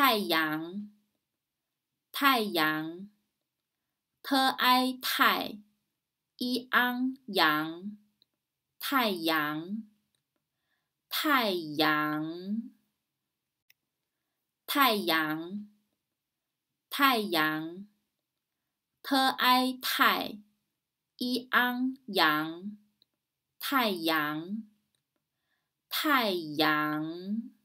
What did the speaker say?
太阳，太阳，t a y 太，i an g 阳，太阳，太阳，太阳，太阳，t a y 太，i an g 阳，太阳，太阳。